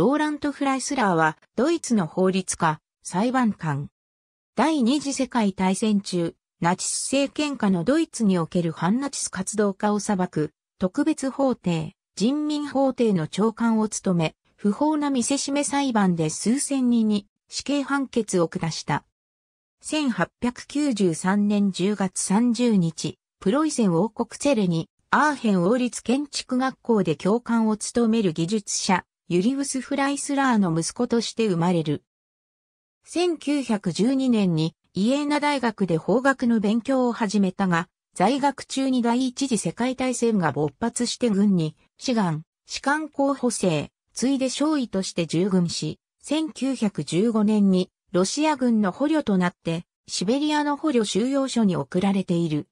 ローラント・フライスラーは、ドイツの法律家、裁判官。第二次世界大戦中、ナチス政権下のドイツにおける反ナチス活動家を裁く、特別法廷、人民法廷の長官を務め、不法な見せしめ裁判で数千人に死刑判決を下した。1893年10月30日、プロイセン王国セレに、アーヘン王立建築学校で教官を務める技術者、ユリウス・フライスラーの息子として生まれる。1912年にイエーナ大学で法学の勉強を始めたが、在学中に第一次世界大戦が勃発して軍に、志願、士官候補生、ついで少尉として従軍し、1915年にロシア軍の捕虜となって、シベリアの捕虜収容所に送られている。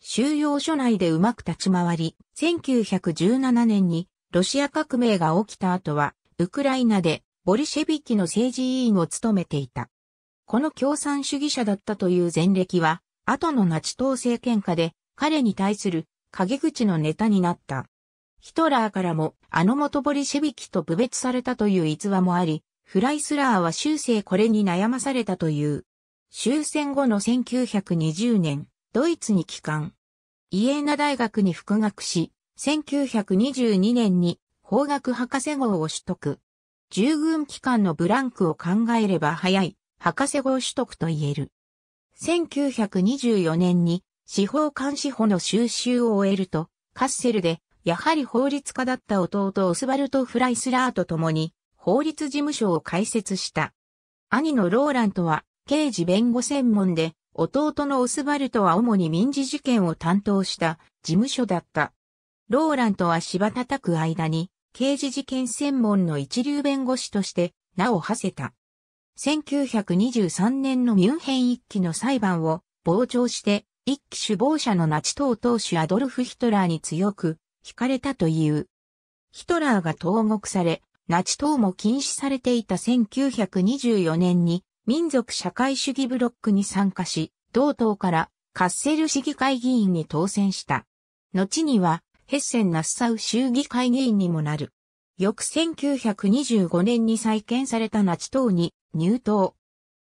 収容所内でうまく立ち回り、1917年にロシア革命が起きた後は、ウクライナでボリシェビキの政治委員を務めていた。この共産主義者だったという前歴は、後のナチ党政権下で彼に対する陰口のネタになった。ヒトラーからもあの元ボリシェビキと侮蔑されたという逸話もあり、フライスラーは終生これに悩まされたという。終戦後の1920年、ドイツに帰還。イエーナ大学に復学し、1922年に法学博士号を取得。従軍機関のブランクを考えれば早い博士号取得と言える。1924年に司法監視法の収集を終えると、カッセルで、やはり法律家だった弟オスバルト・フライスラーと共に、法律事務所を開設した。兄のローラントは、刑事弁護専門で、弟のオスバルトは主に民事事件を担当した事務所だった。ローランとは芝叩く間に、刑事事件専門の一流弁護士として名を馳せた。1923年のミュンヘン一揆の裁判を傍聴して、一揆首謀者のナチ党党首アドルフ・ヒトラーに強く惹かれたという。ヒトラーが投獄され、ナチ党も禁止されていた1924年に民族社会主義ブロックに参加し、同党からカッセル市議会議員に当選した。後にはヘッセン・ナッサウ州議会議員にもなる。翌1925年に再建されたナチ党に入党。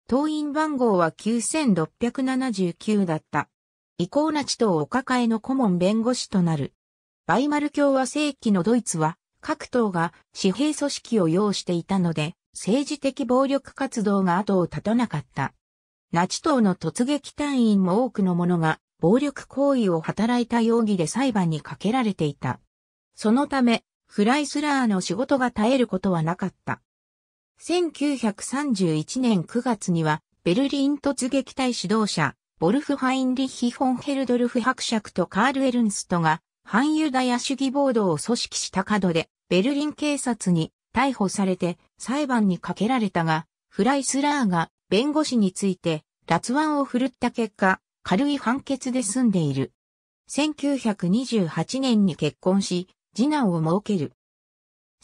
党員番号は9679だった。以降ナチ党お抱えの顧問弁護士となる。バイマル共和世紀のドイツは各党が私兵組織を要していたので政治的暴力活動が後を絶たなかった。ナチ党の突撃隊員も多くの者が暴力行為を働いた容疑で裁判にかけられていた。そのため、フライスラーの仕事が絶えることはなかった。1931年9月には、ベルリン突撃隊指導者、ボルフ・ハインリッヒ・フォンヘルドルフ伯爵とカール・エルンストが、反ユダヤ主義暴動を組織した角で、ベルリン警察に逮捕されて裁判にかけられたが、フライスラーが弁護士について、脱腕を振るった結果、軽い判決で済んでいる。1928年に結婚し、次男を設ける。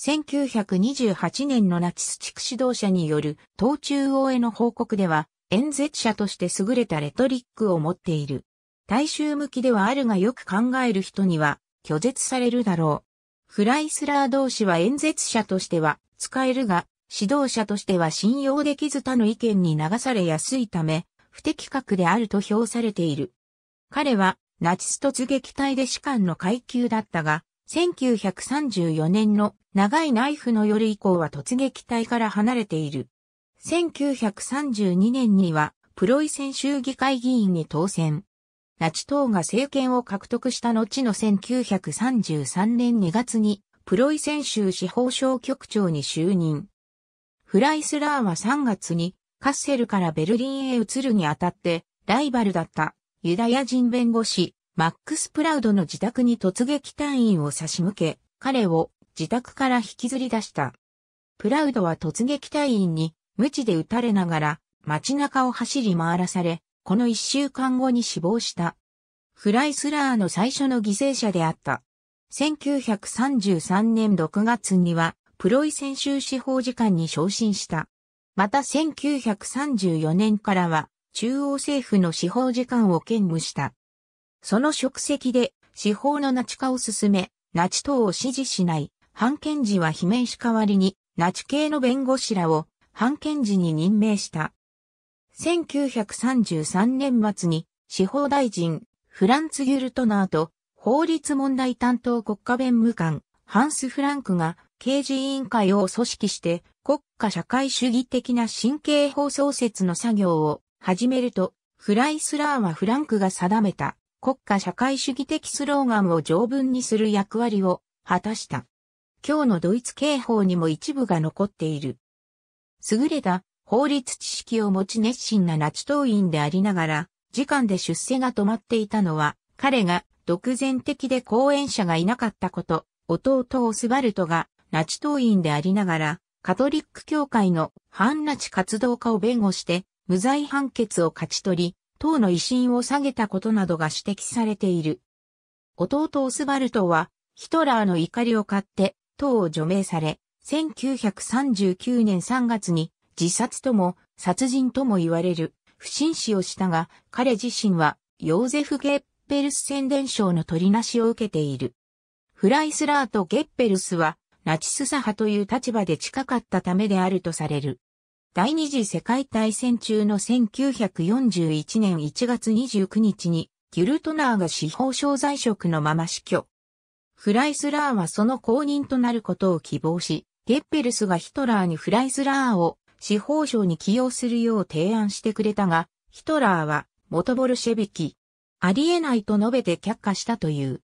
1928年のナチス地区指導者による党中央への報告では、演説者として優れたレトリックを持っている。大衆向きではあるがよく考える人には拒絶されるだろう。フライスラー同士は演説者としては使えるが、指導者としては信用できず他の意見に流されやすいため、不適格であると評されている。彼はナチス突撃隊で士官の階級だったが、1934年の長いナイフの夜以降は突撃隊から離れている。1932年にはプロイセン州議会議員に当選。ナチ党が政権を獲得した後の1933年2月にプロイセン州司法省局長に就任。フライスラーは3月にカッセルからベルリンへ移るにあたって、ライバルだったユダヤ人弁護士、マックス・プラウドの自宅に突撃隊員を差し向け、彼を自宅から引きずり出した。プラウドは突撃隊員に無知で撃たれながら街中を走り回らされ、この一週間後に死亡した。フライスラーの最初の犠牲者であった。1933年6月には、プロイセン州司法次官に昇進した。また1934年からは中央政府の司法次官を兼務した。その職責で司法のナチ化を進め、ナチ等を支持しない、判検事は罷免し代わりに、ナチ系の弁護士らを判検事に任命した。1933年末に司法大臣、フランツ・ギュルトナーと法律問題担当国家弁務官、ハンス・フランクが刑事委員会を組織して国家社会主義的な神経法創設の作業を始めると、フライスラーはフランクが定めた国家社会主義的スローガンを条文にする役割を果たした。今日のドイツ刑法にも一部が残っている。優れた法律知識を持ち熱心なナチ党員でありながら、時間で出世が止まっていたのは、彼が独善的で講演者がいなかったこと、弟オスバルトがナチ党員でありながら、カトリック教会の反ナチ活動家を弁護して、無罪判決を勝ち取り、党の威信を下げたことなどが指摘されている。弟オスバルトは、ヒトラーの怒りを買って、党を除名され、1939年3月に自殺とも殺人とも言われる不審死をしたが、彼自身はヨーゼフ・ゲッペルス宣伝賞の取りなしを受けている。フライスラーとゲッペルスはナチス左派という立場で近かったためであるとされる。第二次世界大戦中の1941年1月29日に、ギュルトナーが司法省在職のまま死去。フライスラーはその後任となることを希望し、ゲッペルスがヒトラーにフライスラーを司法省に起用するよう提案してくれたが、ヒトラーは元ボルシェビキ、ありえないと述べて却下したという。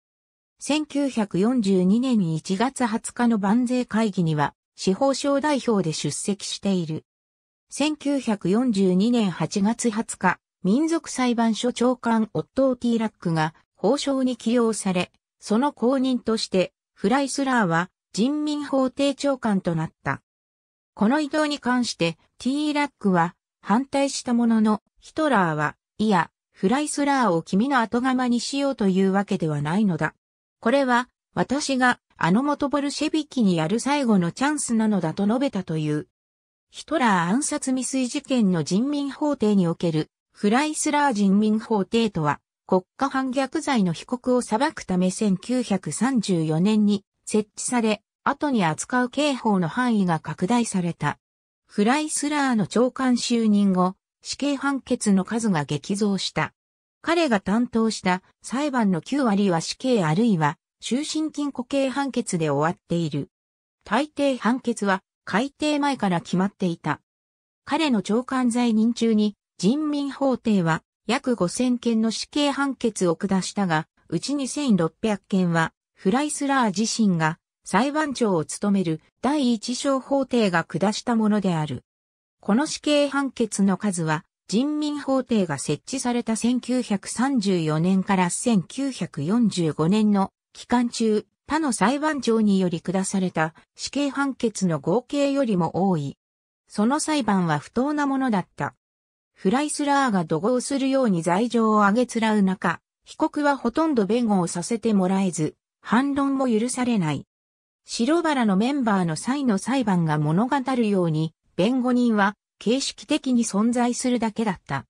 1942年1月20日の万税会議には、司法省代表で出席している。1942年8月20日、民族裁判所長官オットー・ティーラックが法省に起用され、その後任としてフライスラーは人民法廷長官となった。この移動に関してティーラックは反対したものの、ヒトラーは、いや、フライスラーを君の後釜にしようというわけではないのだ。これは、私が、あの元ボルシェビキにやる最後のチャンスなのだと述べたという。ヒトラー暗殺未遂事件の人民法廷における、フライスラー人民法廷とは、国家反逆罪の被告を裁くため1934年に設置され、後に扱う刑法の範囲が拡大された。フライスラーの長官就任後、死刑判決の数が激増した。彼が担当した裁判の9割は死刑あるいは終身禁固刑判決で終わっている。大抵判決は改定前から決まっていた。彼の長官在任中に人民法廷は約5000件の死刑判決を下したが、うち2600件はフライスラー自身が裁判長を務める第一小法廷が下したものである。この死刑判決の数は人民法廷が設置された1934年から1945年の期間中、他の裁判長により下された死刑判決の合計よりも多い。その裁判は不当なものだった。フライスラーが怒号するように罪状を上げつらう中、被告はほとんど弁護をさせてもらえず、反論も許されない。白原のメンバーの際の裁判が物語るように、弁護人は形式的に存在するだけだった。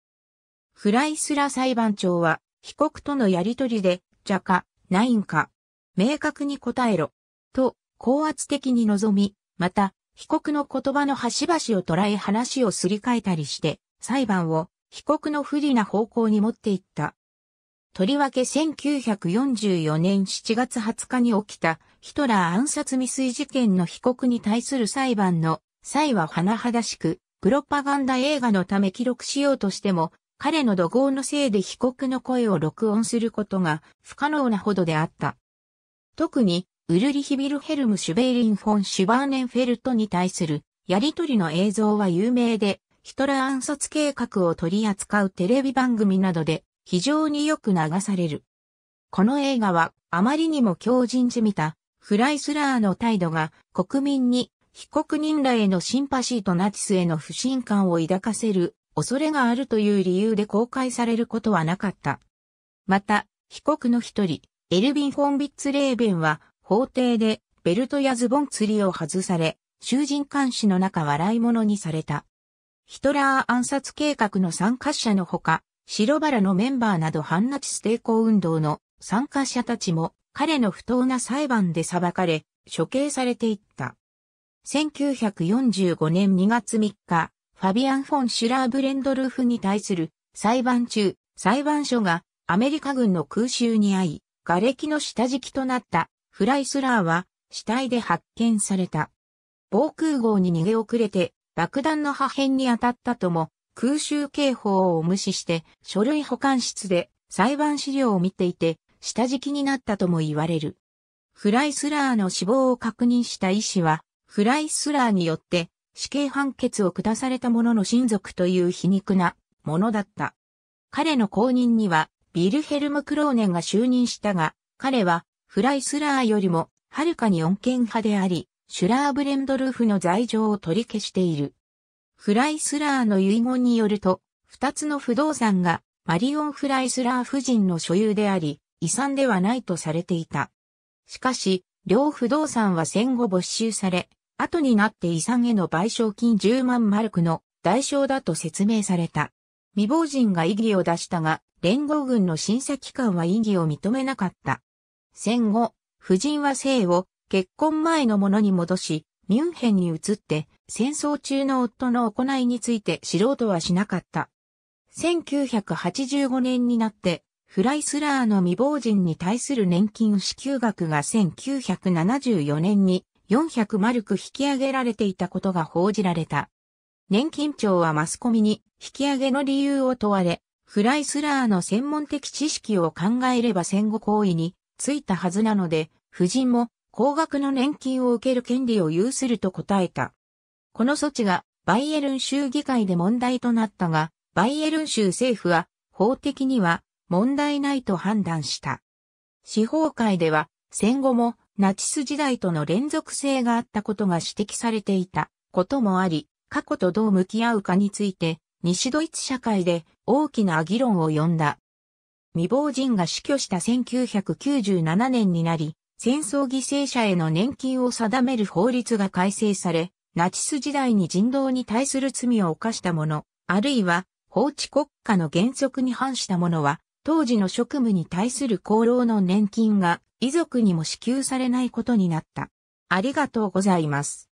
フライスラ裁判長は、被告とのやりとりで、じゃか、ないんか、明確に答えろ、と、高圧的に望み、また、被告の言葉の端々を捉え話をすり替えたりして、裁判を被告の不利な方向に持っていった。とりわけ1944年7月20日に起きたヒトラー暗殺未遂事件の被告に対する裁判の際は甚だしく、プロパガンダ映画のため記録しようとしても、彼の怒号のせいで被告の声を録音することが不可能なほどであった。特に、ウルリヒ・ビルヘルム・シュベイリン・フォン・シュバーネンフェルトに対するやりとりの映像は有名で、ヒトラー暗殺計画を取り扱うテレビ番組などで非常によく流される。この映画はあまりにも強靭じみたフライスラーの態度が国民に被告人らへのシンパシーとナチスへの不信感を抱かせる恐れがあるという理由で公開されることはなかった。また、被告の一人、エルビン・フォン・ビッツ・レーベンは、法廷で、ベルトやズボン釣りを外され、囚人監視の中笑い物にされた。ヒトラー暗殺計画の参加者のほか、白バラのメンバーなど反ナチス抵抗運動の参加者たちも、彼の不当な裁判で裁かれ、処刑されていった。1945年2月3日、ファビアン・フォン・シュラーブレンドルーフに対する裁判中、裁判所がアメリカ軍の空襲に遭い、瓦礫の下敷きとなったフライスラーは死体で発見された。防空壕に逃げ遅れて爆弾の破片に当たったとも空襲警報を無視して書類保管室で裁判資料を見ていて下敷きになったとも言われる。フライスラーの死亡を確認した医師はフライスラーによって死刑判決を下された者の親族という皮肉なものだった。彼の後任にはビルヘルム・クローネンが就任したが、彼はフライスラーよりもはるかに穏健派であり、シュラーブレンドルーフの罪状を取り消している。フライスラーの遺言によると、二つの不動産がマリオン・フライスラー夫人の所有であり、遺産ではないとされていた。しかし、両不動産は戦後没収され、後になって遺産への賠償金10万マルクの代償だと説明された。未亡人が異議を出したが、連合軍の審査機関は異議を認めなかった。戦後、夫人は姓を結婚前のものに戻し、ミュンヘンに移って、戦争中の夫の行いについて知ろうとはしなかった。1985年になって、フライスラーの未亡人に対する年金支給額が1974年に400マルク引き上げられていたことが報じられた。年金庁はマスコミに引き上げの理由を問われ、フライスラーの専門的知識を考えれば戦後行為についたはずなので、夫人も高額の年金を受ける権利を有すると答えた。この措置がバイエルン州議会で問題となったが、バイエルン州政府は法的には問題ないと判断した。司法界では戦後もナチス時代との連続性があったことが指摘されていたこともあり、過去とどう向き合うかについて、西ドイツ社会で大きな議論を呼んだ。未亡人が死去した1997年になり、戦争犠牲者への年金を定める法律が改正され、ナチス時代に人道に対する罪を犯した者、あるいは法治国家の原則に反した者は、当時の職務に対する功労の年金が遺族にも支給されないことになった。ありがとうございます。